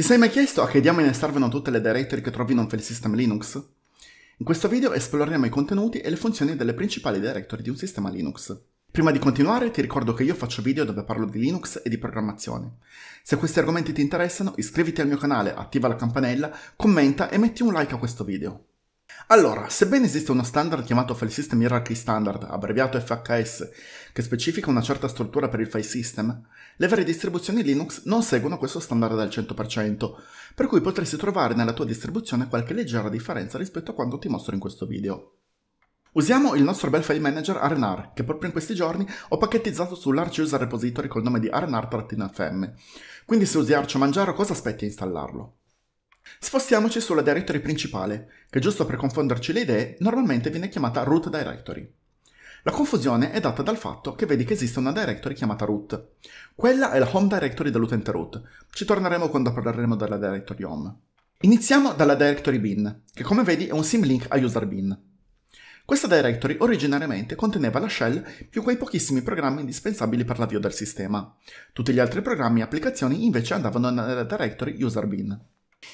Ti sei mai chiesto a che diamine servono tutte le directory che trovi in un file system Linux? In questo video esploreremo i contenuti e le funzioni delle principali directory di un sistema Linux. Prima di continuare ti ricordo che io faccio video dove parlo di Linux e di programmazione. Se questi argomenti ti interessano iscriviti al mio canale, attiva la campanella, commenta e metti un like a questo video. Allora, sebbene esista uno standard chiamato File System Hierarchy Standard, abbreviato FHS, che specifica una certa struttura per il file system, le varie distribuzioni Linux non seguono questo standard al 100%, per cui potresti trovare nella tua distribuzione qualche leggera differenza rispetto a quanto ti mostro in questo video. Usiamo il nostro bel file manager RNR, che proprio in questi giorni ho pacchettizzato sull'Arch User Repository col nome di rnr-fm. Quindi se usi Arch o Mangiaro cosa aspetti a installarlo? Spostiamoci sulla directory principale, che giusto per confonderci le idee normalmente viene chiamata root directory. La confusione è data dal fatto che vedi che esiste una directory chiamata root. Quella è la home directory dell'utente root. Ci torneremo quando parleremo della directory home. Iniziamo dalla directory bin, che come vedi è un simlink a user bin. Questa directory originariamente conteneva la shell più quei pochissimi programmi indispensabili per l'avvio del sistema. Tutti gli altri programmi e applicazioni invece andavano nella directory user bin.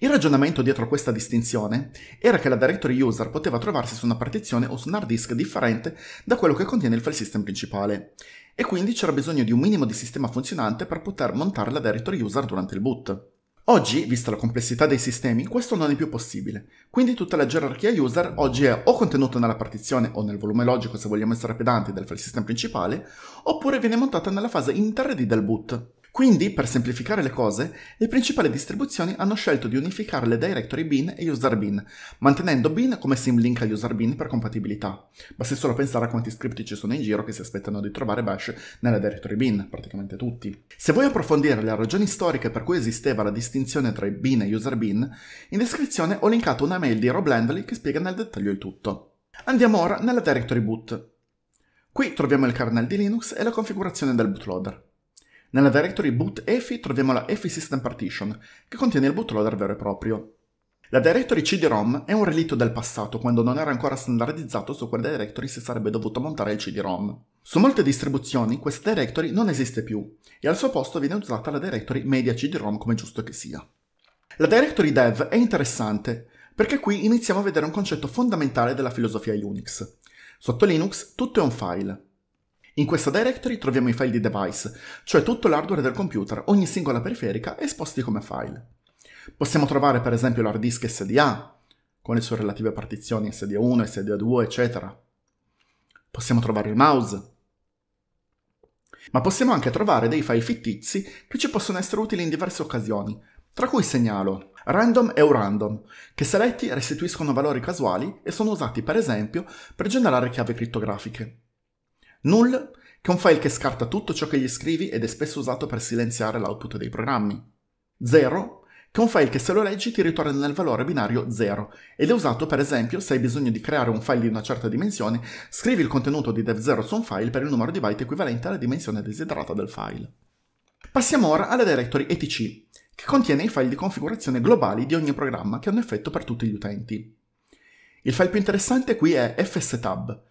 Il ragionamento dietro questa distinzione era che la directory user poteva trovarsi su una partizione o su un hard disk differente da quello che contiene il file system principale, e quindi c'era bisogno di un minimo di sistema funzionante per poter montare la directory user durante il boot. Oggi, vista la complessità dei sistemi, questo non è più possibile, quindi tutta la gerarchia user oggi è o contenuta nella partizione o nel volume logico se vogliamo essere pedanti del file system principale, oppure viene montata nella fase inter-D del boot, quindi, per semplificare le cose, le principali distribuzioni hanno scelto di unificare le directory bin e user bin, mantenendo bin come simlink a user bin per compatibilità. Basti solo pensare a quanti script ci sono in giro che si aspettano di trovare bash nella directory bin, praticamente tutti. Se vuoi approfondire le ragioni storiche per cui esisteva la distinzione tra bin e user bin, in descrizione ho linkato una mail di Rob Landley che spiega nel dettaglio il tutto. Andiamo ora nella directory boot. Qui troviamo il kernel di Linux e la configurazione del bootloader. Nella directory boot EFI troviamo la EFI System Partition, che contiene il bootloader vero e proprio. La directory CD-ROM è un relitto del passato, quando non era ancora standardizzato su quale directory si sarebbe dovuto montare il CD-ROM. Su molte distribuzioni questa directory non esiste più, e al suo posto viene usata la directory media CD-ROM come giusto che sia. La directory dev è interessante, perché qui iniziamo a vedere un concetto fondamentale della filosofia Unix. Sotto Linux tutto è un file, in questa directory troviamo i file di device, cioè tutto l'hardware del computer, ogni singola periferica esposti come file. Possiamo trovare per esempio l'hard disk SDA, con le sue relative partizioni SDA1, SDA2, eccetera. Possiamo trovare il mouse. Ma possiamo anche trovare dei file fittizi che ci possono essere utili in diverse occasioni, tra cui segnalo random e urandom, che se letti restituiscono valori casuali e sono usati per esempio per generare chiavi criptografiche. Null, che è un file che scarta tutto ciò che gli scrivi ed è spesso usato per silenziare l'output dei programmi. 0, che è un file che se lo leggi ti ritorna nel valore binario 0 ed è usato per esempio se hai bisogno di creare un file di una certa dimensione, scrivi il contenuto di dev0 su un file per il numero di byte equivalente alla dimensione desiderata del file. Passiamo ora alla directory etc, che contiene i file di configurazione globali di ogni programma che hanno effetto per tutti gli utenti. Il file più interessante qui è fstab,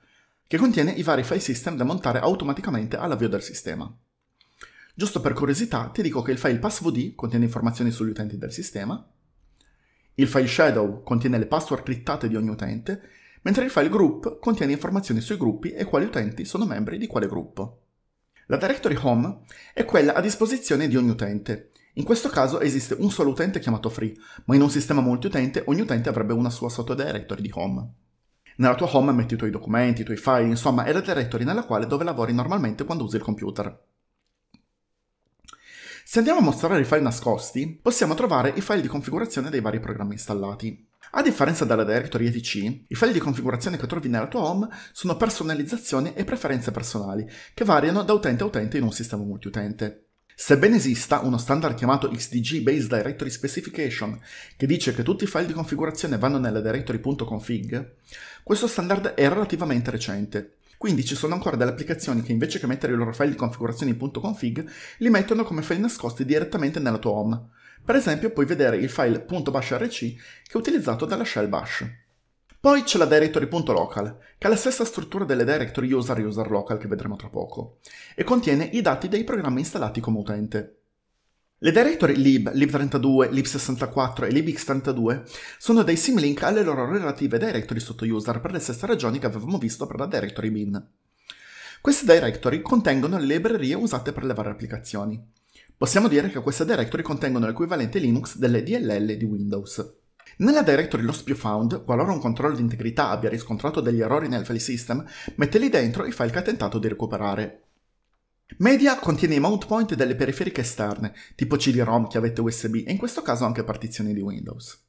che contiene i vari file system da montare automaticamente all'avvio del sistema. Giusto per curiosità ti dico che il file passvd contiene informazioni sugli utenti del sistema, il file shadow contiene le password criptate di ogni utente, mentre il file group contiene informazioni sui gruppi e quali utenti sono membri di quale gruppo. La directory home è quella a disposizione di ogni utente. In questo caso esiste un solo utente chiamato free, ma in un sistema multiutente ogni utente avrebbe una sua sottodirectory di home. Nella tua home metti i tuoi documenti, i tuoi file, insomma è la directory nella quale dove lavori normalmente quando usi il computer. Se andiamo a mostrare i file nascosti, possiamo trovare i file di configurazione dei vari programmi installati. A differenza dalla directory etc, i file di configurazione che trovi nella tua home sono personalizzazioni e preferenze personali, che variano da utente a utente in un sistema multiutente. Sebbene esista uno standard chiamato XDG Base Directory Specification, che dice che tutti i file di configurazione vanno nella directory.config, questo standard è relativamente recente. Quindi ci sono ancora delle applicazioni che invece che mettere i loro file di configurazione in .config, li mettono come file nascosti direttamente nella tua home. Per esempio puoi vedere il file .bashrc che è utilizzato dalla shell bash. Poi c'è la directory.local, che ha la stessa struttura delle directory user user local che vedremo tra poco, e contiene i dati dei programmi installati come utente. Le directory lib, lib32, lib64 e libx32 sono dei simlink alle loro relative directory sotto user per le stesse ragioni che avevamo visto per la directory bin. Queste directory contengono le librerie usate per le varie applicazioni. Possiamo dire che queste directory contengono l'equivalente Linux delle DLL di Windows. Nella directory Lost found, qualora un controllo di integrità abbia riscontrato degli errori nel file system, mette lì dentro i file che ha tentato di recuperare. Media contiene i mount point delle periferiche esterne, tipo CD-ROM, chiavette USB e in questo caso anche partizioni di Windows.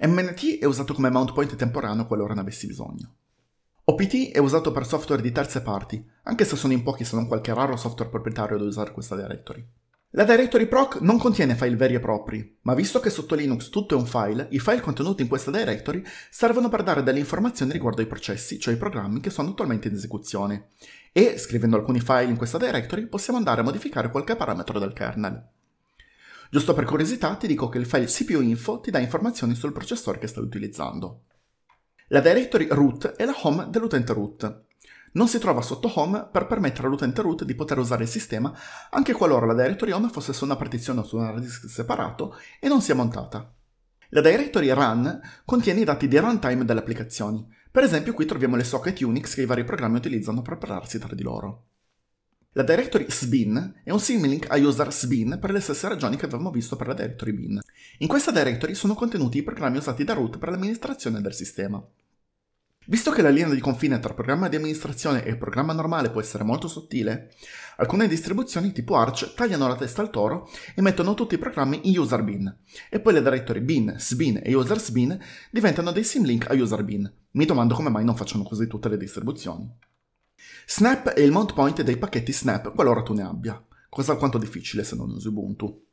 MNT è usato come mount point temporaneo qualora ne avessi bisogno. OPT è usato per software di terze parti, anche se sono in pochi se non qualche raro software proprietario ad usare questa directory. La directory proc non contiene file veri e propri, ma visto che sotto Linux tutto è un file, i file contenuti in questa directory servono per dare delle informazioni riguardo ai processi, cioè i programmi che sono attualmente in esecuzione. E, scrivendo alcuni file in questa directory, possiamo andare a modificare qualche parametro del kernel. Giusto per curiosità ti dico che il file cpuinfo ti dà informazioni sul processore che stai utilizzando. La directory root è la home dell'utente root, non si trova sotto home per permettere all'utente root di poter usare il sistema anche qualora la directory home fosse su una partizione o su un hard disk separato e non sia montata. La directory run contiene i dati di runtime delle applicazioni, per esempio qui troviamo le socket Unix che i vari programmi utilizzano per parlarsi tra di loro. La directory sbin è un similink a user sbin per le stesse ragioni che avevamo visto per la directory bin. In questa directory sono contenuti i programmi usati da root per l'amministrazione del sistema. Visto che la linea di confine tra programma di amministrazione e programma normale può essere molto sottile, alcune distribuzioni tipo Arch tagliano la testa al toro e mettono tutti i programmi in user bin, e poi le directory bin, sbin e user sbin diventano dei simlink a user bin. Mi domando come mai non facciano così tutte le distribuzioni. Snap è il mount point dei pacchetti Snap, qualora tu ne abbia, cosa alquanto difficile se non usi Ubuntu.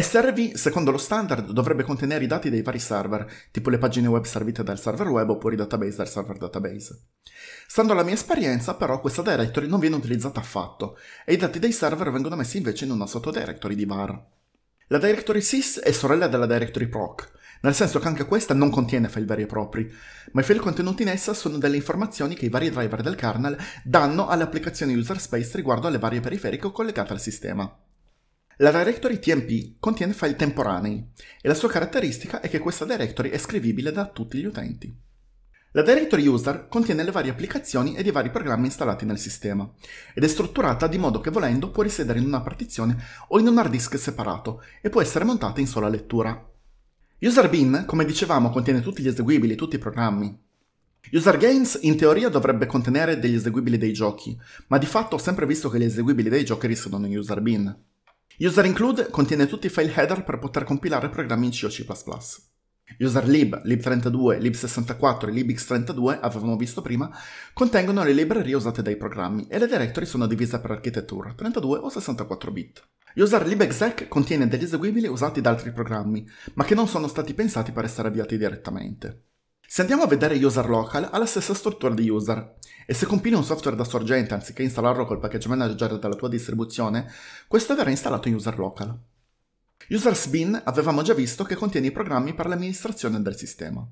SRV, secondo lo standard, dovrebbe contenere i dati dei vari server, tipo le pagine web servite dal server web oppure i database dal server database. Stando alla mia esperienza, però, questa directory non viene utilizzata affatto, e i dati dei server vengono messi invece in una sottodirectory di var. La directory sys è sorella della directory proc, nel senso che anche questa non contiene file veri e propri, ma i file contenuti in essa sono delle informazioni che i vari driver del kernel danno alle applicazioni user space riguardo alle varie periferiche collegate al sistema. La directory TMP contiene file temporanei e la sua caratteristica è che questa directory è scrivibile da tutti gli utenti. La directory user contiene le varie applicazioni ed i vari programmi installati nel sistema ed è strutturata di modo che volendo può risiedere in una partizione o in un hard disk separato e può essere montata in sola lettura. User bin, come dicevamo, contiene tutti gli eseguibili, tutti i programmi. User Games in teoria dovrebbe contenere degli eseguibili dei giochi, ma di fatto ho sempre visto che gli eseguibili dei giochi risiedono in user bin. UserInclude contiene tutti i file header per poter compilare programmi in C o C++. UserLib, lib32, lib64 e libx32 avevamo visto prima, contengono le librerie usate dai programmi e le directory sono divise per architettura 32 o 64 bit. UserLibExec contiene degli eseguibili usati da altri programmi, ma che non sono stati pensati per essere avviati direttamente. Se andiamo a vedere user local, ha la stessa struttura di user. E se compili un software da sorgente anziché installarlo col package manager della tua distribuzione, questo verrà installato in user local. UserSbin avevamo già visto che contiene i programmi per l'amministrazione del sistema.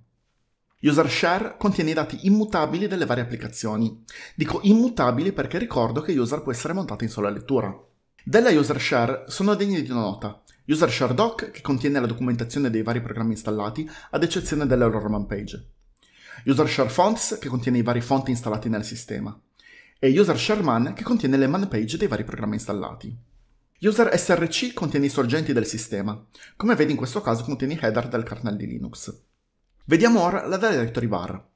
UserShare contiene i dati immutabili delle varie applicazioni. Dico immutabili perché ricordo che user può essere montato in sola lettura. Della UserShare sono degni di nota user share doc che contiene la documentazione dei vari programmi installati, ad eccezione della loro man page, user share fonts che contiene i vari font installati nel sistema, e user share man che contiene le man page dei vari programmi installati. User src contiene i sorgenti del sistema, come vedi in questo caso contiene i header del kernel di Linux. Vediamo ora la directory bar.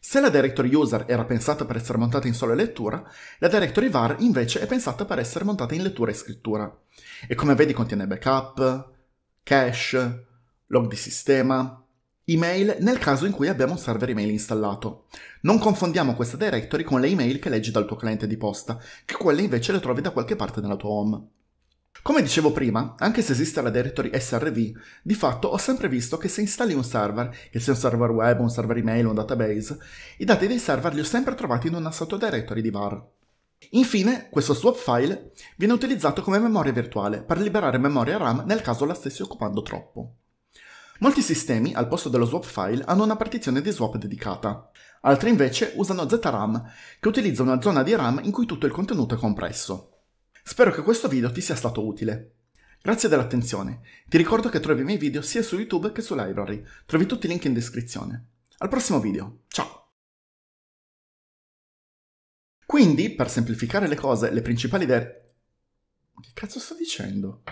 Se la directory user era pensata per essere montata in solo lettura, la directory var invece è pensata per essere montata in lettura e scrittura. E come vedi contiene backup, cache, log di sistema, email nel caso in cui abbiamo un server email installato. Non confondiamo questa directory con le email che leggi dal tuo cliente di posta, che quelle invece le trovi da qualche parte nella tua home. Come dicevo prima, anche se esiste la directory SRV, di fatto ho sempre visto che se installi un server, che sia un server web, un server email, o un database, i dati dei server li ho sempre trovati in una sottodirectory di var. Infine, questo swap file viene utilizzato come memoria virtuale per liberare memoria RAM nel caso la stessi occupando troppo. Molti sistemi, al posto dello swap file, hanno una partizione di swap dedicata. Altri invece usano ZRAM, che utilizza una zona di RAM in cui tutto il contenuto è compresso. Spero che questo video ti sia stato utile. Grazie dell'attenzione, ti ricordo che trovi i miei video sia su YouTube che su Library, trovi tutti i link in descrizione. Al prossimo video, ciao! Quindi, per semplificare le cose, le principali idee... Che cazzo sto dicendo?